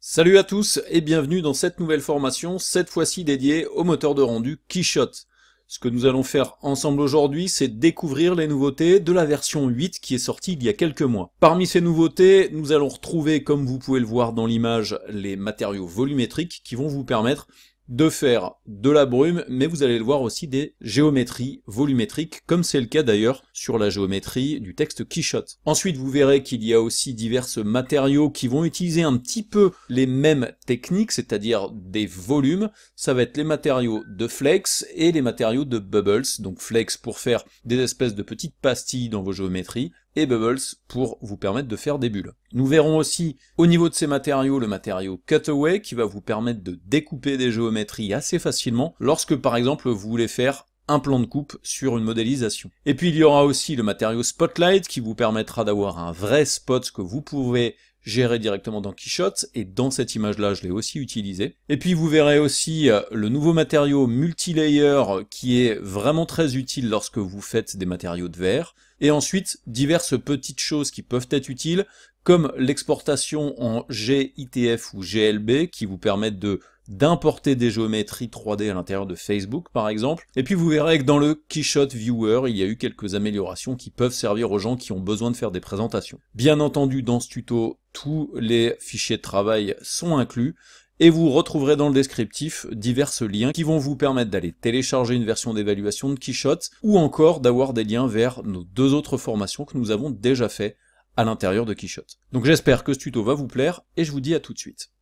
Salut à tous et bienvenue dans cette nouvelle formation, cette fois-ci dédiée au moteur de rendu Keyshot. Ce que nous allons faire ensemble aujourd'hui, c'est découvrir les nouveautés de la version 8 qui est sortie il y a quelques mois. Parmi ces nouveautés, nous allons retrouver, comme vous pouvez le voir dans l'image, les matériaux volumétriques qui vont vous permettre de faire de la brume, mais vous allez le voir aussi des géométries volumétriques, comme c'est le cas d'ailleurs sur la géométrie du texte Quichotte. Ensuite, vous verrez qu'il y a aussi divers matériaux qui vont utiliser un petit peu les mêmes techniques, c'est-à-dire des volumes. Ça va être les matériaux de flex et les matériaux de bubbles, donc flex pour faire des espèces de petites pastilles dans vos géométries, et Bubbles pour vous permettre de faire des bulles. Nous verrons aussi au niveau de ces matériaux le matériau Cutaway qui va vous permettre de découper des géométries assez facilement lorsque par exemple vous voulez faire un plan de coupe sur une modélisation. Et puis il y aura aussi le matériau Spotlight qui vous permettra d'avoir un vrai spot que vous pouvez gérer directement dans Keyshot et dans cette image là je l'ai aussi utilisé. Et puis vous verrez aussi euh, le nouveau matériau multilayer qui est vraiment très utile lorsque vous faites des matériaux de verre. Et ensuite diverses petites choses qui peuvent être utiles comme l'exportation en GITF ou GLB qui vous permettent de d'importer des géométries 3D à l'intérieur de Facebook par exemple. Et puis vous verrez que dans le Keyshot Viewer, il y a eu quelques améliorations qui peuvent servir aux gens qui ont besoin de faire des présentations. Bien entendu, dans ce tuto, tous les fichiers de travail sont inclus, et vous retrouverez dans le descriptif diverses liens qui vont vous permettre d'aller télécharger une version d'évaluation de Keyshot ou encore d'avoir des liens vers nos deux autres formations que nous avons déjà fait à l'intérieur de Keyshot. Donc j'espère que ce tuto va vous plaire et je vous dis à tout de suite.